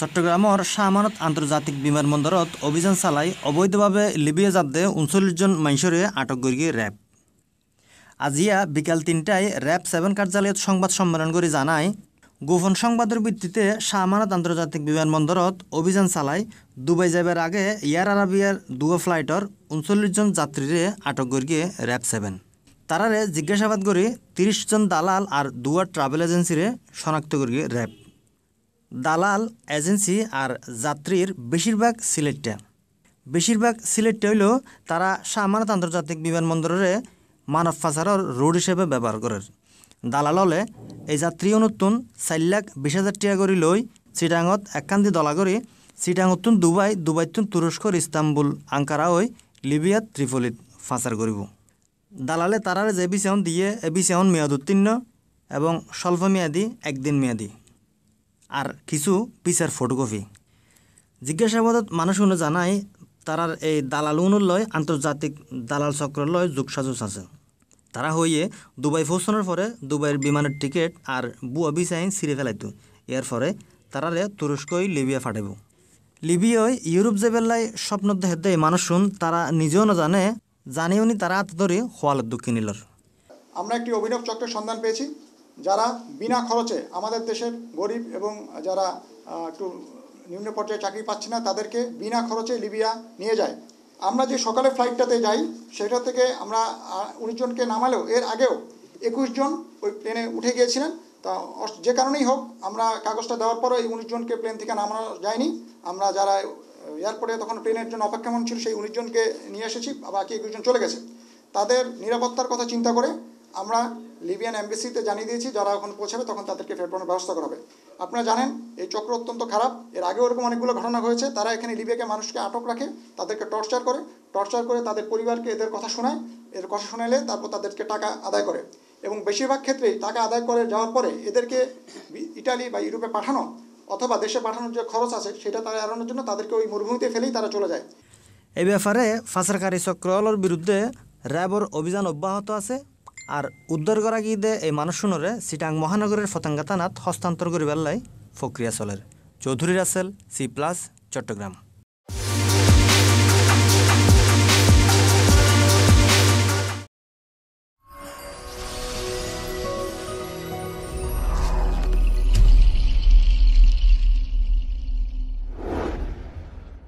চট্টগ্রামের শাহমানত আন্তর্জাতিক বিমানবন্দরত অভিযান চালাই অবৈধভাৱে লিবিয়া যাতে জন মানুষের আটক করি র্যাব আজিয়া বিকাল তিনটায় র্যাব সেভেন কার্যালয়ত সংবাদ সম্মেলন করে জানায় গোপন সংবাদের ভিত্তিতে শাহমানত আন্তর্জাতিক বিমানবন্দরত অভিযান চালাই দুবাই যাবার আগে এয়ার আরাবিয়ার দুয়া ফ্লাইটর জন যাত্রীরে আটক করিয়ে র্যাব সেভেন তারারে জিজ্ঞাসাবাদ করে তিরিশ জন দালাল আর দুয়ার ট্রাভেল এজেন্সিরে শনাক্ত করিয়ে র্যাব দালাল এজেন্সি আর যাত্রীর বেশিরভাগ সিলেটটা বেশিরভাগ সিলেটটা হইল তারা সামানত আন্তর্জাতিক বিমানবন্দরে মানব পাচারের রোড হিসেবে ব্যবহার করে দালাল হলে এই যাত্রী অনুত্তন চার লাখ বিশ হাজার টাকা করে লই চিটাঙত একান্তি দলা করে চিটাঙতুন দুবাই দুবাইতুন তুরস্কর ইস্তাম্বুল আঙ্কারা হই লিবিয়া ত্রিফলিত ফাঁচার করিব দালালে তারার যে বিসাউন দিয়ে এ বিসাউন মেয়াদ উত্তীর্ণ এবং স্বল্প স্বল্পমেয়াদী একদিন মেয়াদী আর কিছু পিসার ফটোকপি জিজ্ঞাসাবাদত মানুষ উনি জানায় তারার এই দালাল লয় আন্তর্জাতিক দালাল চক্র লয় যোগসাজস আছে তারা হইয়ে দুবাই পৌঁছানোর পরে দুবাইয়ের বিমানের টিকিট আর বুয়া বিসাইন ছিঁড়ে ফেলাইত এর ফলে তারারে তুরস্কই লিবিয়া ফাটাইব লিবিয়ায় ইউরোপ যে বেলায় স্বপ্ন হেদ্দায় মানুষ শুন তারা নিজেও না জানে জানিও নি তারা হাত ধরে খোয়ালের দক্ষিণ আমরা একটি অভিনব চক্রের সন্ধান পেয়েছি যারা বিনা খরচে আমাদের দেশের গরিব এবং যারা একটু নিম্ন পর্যায়ে চাকরি পাচ্ছে না তাদেরকে বিনা খরচে লিবিয়া নিয়ে যায় আমরা যে সকালে ফ্লাইটটাতে যাই সেটা থেকে আমরা উনিশ জনকে নামালেও এর আগেও একুশ জন ওই প্লেনে উঠে গিয়েছিলেন তা যে কারণেই হোক আমরা কাগজটা দেওয়ার পরে এই উনিশ জনকে প্লেন থেকে নামানো যায়নি আমরা যারা এয়ারপোর্টে তখন প্লেনের জন্য অপেক্ষামান ছিল সেই উনিশ জনকে নিয়ে এসেছি বাকি একুশ জন চলে গেছে তাদের নিরাপত্তার কথা চিন্তা করে আমরা লিবিয়ান অ্যাম্বাসিতে জানিয়ে দিয়েছি যারা ওখানে পৌঁছাবে তখন তাদেরকে ফেরানোর ব্যবস্থা করা হবে আপনারা জানেন এই চক্র অত্যন্ত খারাপ এর আগে ওরকম অনেকগুলো ঘটনা হয়েছে তারা এখানে লিবিয়াকে মানুষকে আটক রাখে তাদেরকে টর্চার করে টর্চার করে তাদের পরিবারকে এদের কথা শোনায় এর কথা শোনালে তারপর তাদেরকে টাকা আদায় করে এবং বেশিরভাগ ক্ষেত্রেই টাকা আদায় করে যাওয়ার পরে এদেরকে ইটালি বা ইউরোপে পাঠানো অথবা দেশে পাঠানোর যে খরচ আছে সেটা তারা এড়ানোর জন্য তাদেরকে ওই মরুভূমিতে ফেলেই তারা চলে যায় এই ব্যাপারে ফাঁসারকারী চক্রলর বিরুদ্ধে র্যাবর অভিযান অব্যাহত আছে আর উদ্ধার করা গিয়ে এই শুনরে সিটাং মহানগরের ফতাঙ্গা থানাত হস্তান্তর করিবার লাই প্রক্রিয়া চলের চৌধুরী রাসেল সি প্লাস চট্টগ্রাম